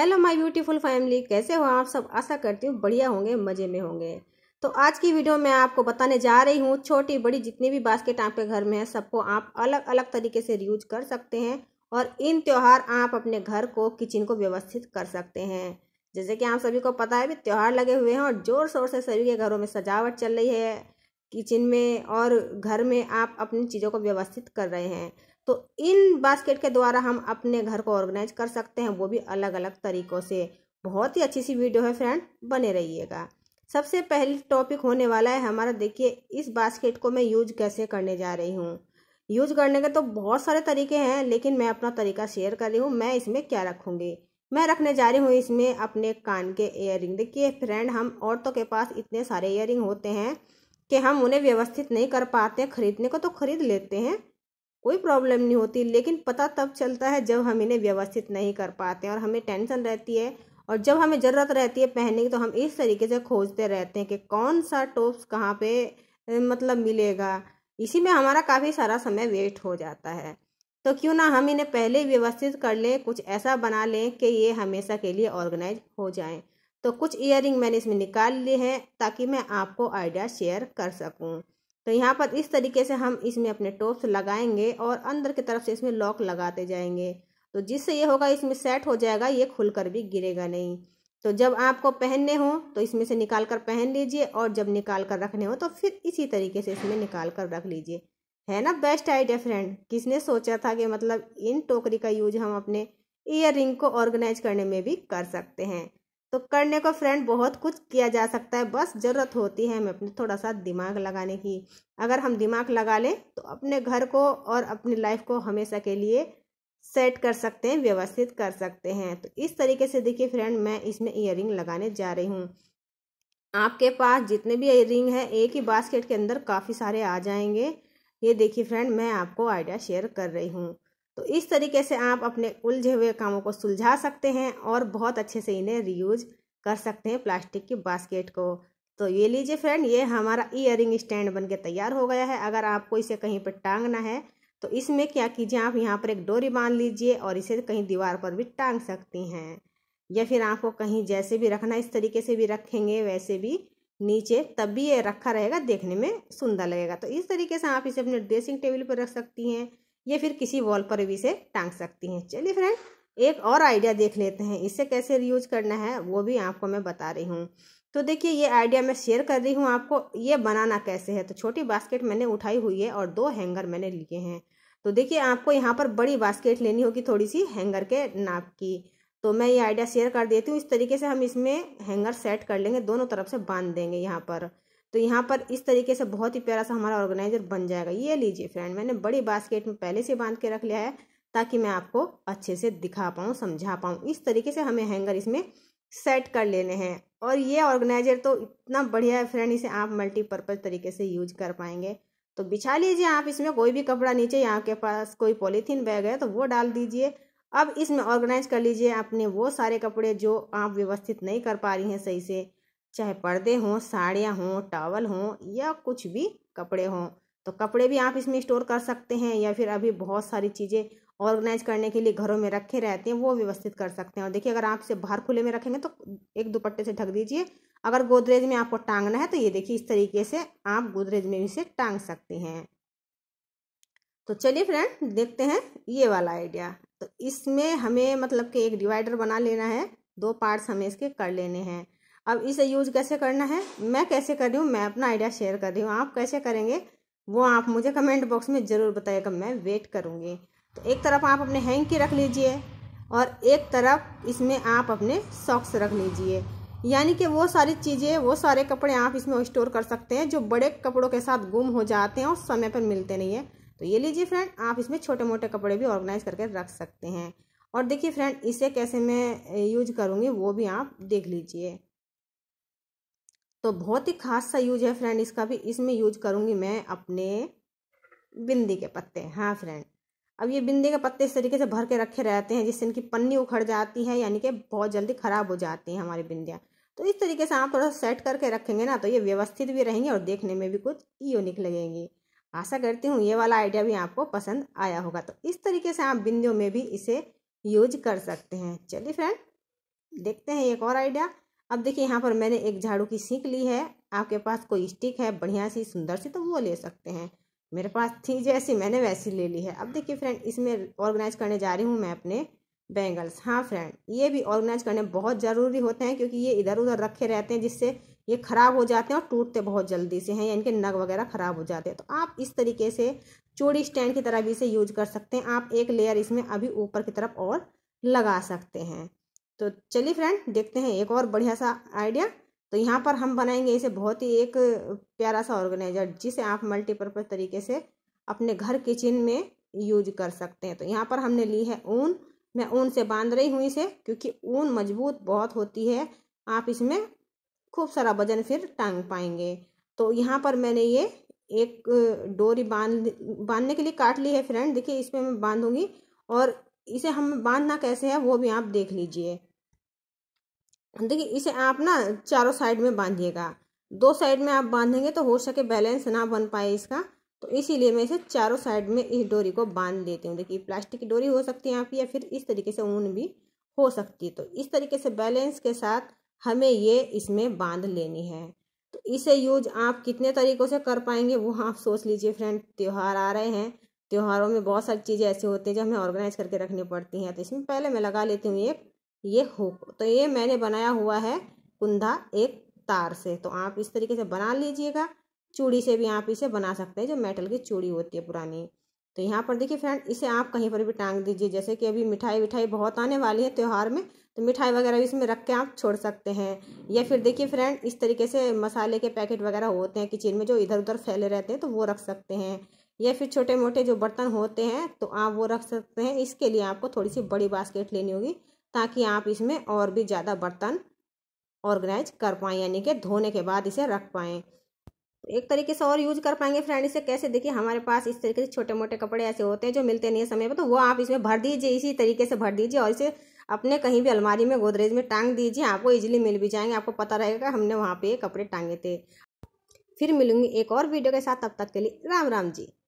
hello my beautiful family कैसे हो आप सब आशा करती हूँ बढ़िया होंगे मज़े में होंगे तो आज की वीडियो में आपको बताने जा रही हूँ छोटी बड़ी जितनी भी बास्केट आपके घर में है सबको आप अलग अलग तरीके से यूज कर सकते हैं और इन त्यौहार आप अपने घर को किचन को व्यवस्थित कर सकते हैं जैसे कि आप सभी को पता है भी त्यौहार लगे हुए हैं और ज़ोर शोर से सभी के घरों में सजावट चल रही है किचन में और घर में आप अपनी चीज़ों को व्यवस्थित कर रहे हैं तो इन बास्केट के द्वारा हम अपने घर को ऑर्गेनाइज कर सकते हैं वो भी अलग अलग तरीक़ों से बहुत ही अच्छी सी वीडियो है फ्रेंड बने रहिएगा सबसे पहले टॉपिक होने वाला है हमारा देखिए इस बास्केट को मैं यूज कैसे करने जा रही हूँ यूज करने के तो बहुत सारे तरीके हैं लेकिन मैं अपना तरीका शेयर कर रही हूँ मैं इसमें क्या रखूँगी मैं रखने जा रही हूँ इसमें अपने कान के इयर देखिए फ्रेंड हम औरतों के पास इतने सारे इयर होते हैं कि हम उन्हें व्यवस्थित नहीं कर पाते खरीदने को तो खरीद लेते हैं कोई प्रॉब्लम नहीं होती लेकिन पता तब चलता है जब हम इन्हें व्यवस्थित नहीं कर पाते और हमें टेंशन रहती है और जब हमें ज़रूरत रहती है पहनने की तो हम इस तरीके से खोजते रहते हैं कि कौन सा टॉप्स कहाँ पे मतलब मिलेगा इसी में हमारा काफ़ी सारा समय वेस्ट हो जाता है तो क्यों ना हम इन्हें पहले व्यवस्थित कर लें कुछ ऐसा बना लें कि ये हमेशा के लिए ऑर्गेनाइज हो जाएं तो कुछ ईयरिंग मैंने इसमें निकाल लिए हैं ताकि मैं आपको आइडिया शेयर कर सकूँ तो यहाँ पर इस तरीके से हम इसमें अपने टोप्स लगाएंगे और अंदर की तरफ से इसमें लॉक लगाते जाएंगे तो जिससे ये होगा इसमें सेट हो जाएगा ये खुलकर भी गिरेगा नहीं तो जब आपको पहनने हो तो इसमें से निकाल कर पहन लीजिए और जब निकाल कर रखने हो तो फिर इसी तरीके से इसमें निकाल कर रख लीजिए है ना बेस्ट आइडिया फ्रेंड किसने सोचा था कि मतलब इन टोकरी का यूज हम अपने ईयर रिंग को ऑर्गेनाइज करने में भी कर सकते हैं तो करने को फ्रेंड बहुत कुछ किया जा सकता है बस ज़रूरत होती है हमें अपने थोड़ा सा दिमाग लगाने की अगर हम दिमाग लगा लें तो अपने घर को और अपनी लाइफ को हमेशा के लिए सेट कर सकते हैं व्यवस्थित कर सकते हैं तो इस तरीके से देखिए फ्रेंड मैं इसमें इयर लगाने जा रही हूँ आपके पास जितने भी रिंग है एक ही बास्केट के अंदर काफ़ी सारे आ जाएंगे ये देखिए फ्रेंड मैं आपको आइडिया शेयर कर रही हूँ तो इस तरीके से आप अपने उलझे हुए कामों को सुलझा सकते हैं और बहुत अच्छे से इन्हें रीयूज कर सकते हैं प्लास्टिक की बास्केट को तो ये लीजिए फ्रेंड ये हमारा ईयरिंग स्टैंड बनके तैयार हो गया है अगर आपको इसे कहीं पर टांगना है तो इसमें क्या कीजिए आप यहाँ पर एक डोरी बांध लीजिए और इसे कहीं दीवार पर भी टांग सकती हैं या फिर आपको कहीं जैसे भी रखना इस तरीके से भी रखेंगे वैसे भी नीचे तब भी ये रखा रहेगा देखने में सुंदर लगेगा तो इस तरीके से आप इसे अपने ड्रेसिंग टेबल पर रख सकती हैं या फिर किसी वॉल पर भी इसे टांग सकती हैं चलिए फ्रेंड एक और आइडिया देख लेते हैं इसे कैसे यूज करना है वो भी आपको मैं बता रही हूँ तो देखिए ये आइडिया मैं शेयर कर रही हूँ आपको ये बनाना कैसे है तो छोटी बास्केट मैंने उठाई हुई है और दो हैंगर मैंने लिए हैं तो देखिए आपको यहाँ पर बड़ी बास्केट लेनी होगी थोड़ी सी हैंगर के नाप की तो मैं ये आइडिया शेयर कर देती हूँ इस तरीके से हम इसमें हैंगर सेट कर लेंगे दोनों तरफ से बांध देंगे यहाँ पर तो यहाँ पर इस तरीके से बहुत ही प्यारा सा हमारा ऑर्गेनाइजर बन जाएगा ये लीजिए फ्रेंड मैंने बड़ी बास्केट में पहले से बांध के रख लिया है ताकि मैं आपको अच्छे से दिखा पाऊँ समझा पाऊँ इस तरीके से हमें हैंगर इसमें सेट कर लेने हैं और ये ऑर्गेनाइजर तो इतना बढ़िया है फ्रेंड इसे आप मल्टीपर्पज़ तरीके से यूज कर पाएंगे तो बिछा लीजिए आप इसमें कोई भी कपड़ा नीचे यहाँ के पास कोई पॉलीथीन बैग है तो वो डाल दीजिए अब इसमें ऑर्गेनाइज कर लीजिए अपने वो सारे कपड़े जो आप व्यवस्थित नहीं कर पा रही हैं सही से चाहे पर्दे हों साड़ियाँ हों टावल हों या कुछ भी कपड़े हों तो कपड़े भी आप इसमें स्टोर कर सकते हैं या फिर अभी बहुत सारी चीज़ें ऑर्गेनाइज करने के लिए घरों में रखे रहते हैं वो व्यवस्थित कर सकते हैं और देखिए अगर आप इसे बाहर खुले में रखेंगे तो एक दुपट्टे से ढक दीजिए अगर गोदरेज में आपको टांगना है तो ये देखिए इस तरीके से आप गोदरेज में इसे टांग सकते हैं तो चलिए फ्रेंड देखते हैं ये वाला आइडिया तो इसमें हमें मतलब कि एक डिवाइडर बना लेना है दो पार्ट्स हमें इसके कर लेने हैं अब इसे यूज कैसे करना है मैं कैसे कर रही हूँ मैं अपना आइडिया शेयर कर रही हूँ आप कैसे करेंगे वो आप मुझे कमेंट बॉक्स में ज़रूर बताइएगा मैं वेट करूँगी तो एक तरफ आप अपने हैंग की रख लीजिए और एक तरफ इसमें आप अपने सॉक्स रख लीजिए यानी कि वो सारी चीज़ें वो सारे कपड़े आप इसमें स्टोर कर सकते हैं जो बड़े कपड़ों के साथ गुम हो जाते हैं और समय पर मिलते नहीं है तो ये लीजिए फ्रेंड आप इसमें छोटे मोटे कपड़े भी ऑर्गेनाइज करके रख सकते हैं और देखिए फ्रेंड इसे कैसे मैं यूज करूँगी वो भी आप देख लीजिए तो बहुत ही खास सा यूज है फ्रेंड इसका भी इसमें यूज करूँगी मैं अपने बिंदी के पत्ते हाँ फ्रेंड अब ये बिंदी के पत्ते इस तरीके से भर के रखे रहते हैं जिससे इनकी पन्नी उखड़ जाती है यानी कि बहुत जल्दी ख़राब हो जाती हैं हमारी बिंदियाँ तो इस तरीके से आप थोड़ा सेट करके रखेंगे ना तो ये व्यवस्थित भी रहेंगे और देखने में भी कुछ यूनिक लगेंगी आशा करती हूँ ये वाला आइडिया भी आपको पसंद आया होगा तो इस तरीके से आप बिंदियों में भी इसे यूज कर सकते हैं चलिए फ्रेंड देखते हैं एक और आइडिया अब देखिए यहाँ पर मैंने एक झाड़ू की सीख ली है आपके पास कोई स्टिक है बढ़िया सी सुंदर सी तो वो ले सकते हैं मेरे पास थी जैसी मैंने वैसी ले ली है अब देखिए फ्रेंड इसमें ऑर्गेनाइज करने जा रही हूँ मैं अपने बैंगल्स हाँ फ्रेंड ये भी ऑर्गेनाइज करने बहुत ज़रूरी होते हैं क्योंकि ये इधर उधर रखे रहते हैं जिससे ये ख़राब हो जाते हैं और टूटते बहुत जल्दी से हैं या इनके नग वगैरह ख़राब हो जाते हैं तो आप इस तरीके से चूड़ी स्टैंड की तरह भी इसे यूज कर सकते हैं आप एक लेयर इसमें अभी ऊपर की तरफ और लगा सकते हैं तो चलिए फ्रेंड देखते हैं एक और बढ़िया सा आइडिया तो यहाँ पर हम बनाएंगे इसे बहुत ही एक प्यारा सा ऑर्गेनाइजर जिसे आप मल्टीपर्पज़ तरीके से अपने घर किचन में यूज कर सकते हैं तो यहाँ पर हमने ली है ऊन मैं ऊन से बांध रही हूँ इसे क्योंकि ऊन मजबूत बहुत होती है आप इसमें खूब सारा वजन फिर टांग पाएंगे तो यहाँ पर मैंने ये एक डोरी बांध बांधने के लिए काट ली है फ्रेंड देखिए इसमें मैं बांधूंगी और इसे हम बांधना कैसे है वो भी आप देख लीजिए देखिए इसे आप ना चारों साइड में बांधिएगा दो साइड में आप बांधेंगे तो हो सके बैलेंस ना बन पाए इसका तो इसीलिए मैं इसे चारों साइड में इस डोरी को बांध लेती हूँ देखिए प्लास्टिक की डोरी हो सकती है आपकी या फिर इस तरीके से ऊन भी हो सकती है तो इस तरीके से बैलेंस के साथ हमें ये इसमें बांध लेनी है तो इसे यूज आप कितने तरीक़ों से कर पाएंगे वो आप सोच लीजिए फ्रेंड त्यौहार आ रहे हैं त्यौहारों में बहुत सारी चीज़ें ऐसी होती हैं जो हमें ऑर्गेनाइज करके रखनी पड़ती हैं तो इसमें पहले मैं लगा लेती हूँ एक ये हुक तो ये मैंने बनाया हुआ है कुंधा एक तार से तो आप इस तरीके से बना लीजिएगा चूड़ी से भी आप इसे बना सकते हैं जो मेटल की चूड़ी होती है पुरानी तो यहाँ पर देखिए फ्रेंड इसे आप कहीं पर भी टांग दीजिए जैसे कि अभी मिठाई विठाई बहुत आने वाली है त्यौहार में तो मिठाई वगैरह भी इसमें रख के आप छोड़ सकते हैं या फिर देखिए फ्रेंड इस तरीके से मसाले के पैकेट वगैरह होते हैं किचन में जो इधर उधर फैले रहते हैं तो वो रख सकते हैं या फिर छोटे मोटे जो बर्तन होते हैं तो आप वो रख सकते हैं इसके लिए आपको थोड़ी सी बड़ी बास्केट लेनी होगी ताकि आप इसमें और भी ज़्यादा बर्तन ऑर्गेनाइज कर पाएँ यानी कि धोने के बाद इसे रख पाएँ एक तरीके से और यूज कर पाएंगे फ्रेंड इसे कैसे देखिए हमारे पास इस तरीके से छोटे मोटे कपड़े ऐसे होते हैं जो मिलते नहीं है समय पर तो वो आप इसमें भर दीजिए इसी तरीके से भर दीजिए और इसे अपने कहीं भी अलमारी में गोदरेज में टांग दीजिए आपको इजीली मिल भी जाएंगे आपको पता रहेगा हमने वहाँ पे कपड़े टांगे थे फिर मिलूंगी एक और वीडियो के साथ तब तक के लिए राम राम जी